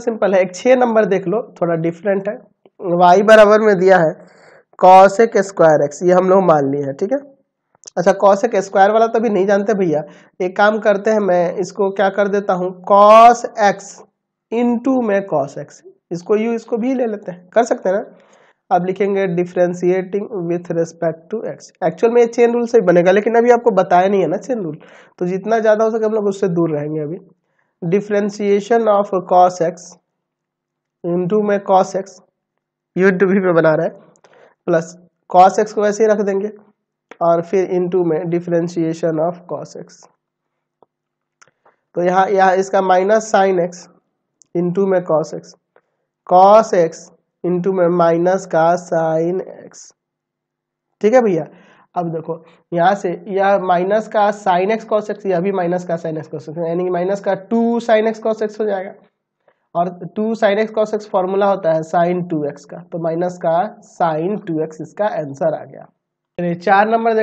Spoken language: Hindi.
सिंपल सिंपल है एक छः नंबर देख लो थोड़ा डिफरेंट है वाई बराबर में दिया है कौशिक स्क्वायर एक्स ये हम लोग मान लिए हैं ठीक है अच्छा कॉस एक स्क्वायर वाला तो अभी नहीं जानते भैया एक काम करते हैं मैं इसको क्या कर देता हूँ कॉस एक्स इंटू में कॉस एक्स इसको यू इसको भी ले लेते हैं कर सकते हैं ना अब लिखेंगे differentiating with respect to x actual में ये चेन रूल से ही बनेगा लेकिन अभी आपको बताया नहीं है ना चेन रूल तो जितना ज़्यादा हो सके हम लोग उससे दूर रहेंगे अभी differentiation of cos x into में कॉस एक्स यू भी पे बना रहा है प्लस कॉस एक्स को वैसे ही रख देंगे और फिर इंटू में डिफ्रेंसीशन ऑफ कॉस एक्स तो यहाँ यह इसका माइनस साइन एक्स इंटू में cos x cos x into में माइनस का साइन एक्स ठीक है भैया अब देखो यहाँ से यह माइनस का साइन एक्स कॉस एक्स यह भी माइनस का साइन एक्स कॉस एक्स यानी कि माइनस का two sine x cos x हो जाएगा और two sine x cos x formula होता है साइन टू एक्स का तो माइनस का साइन टू एक्स इसका आंसर आ गया चार नंबर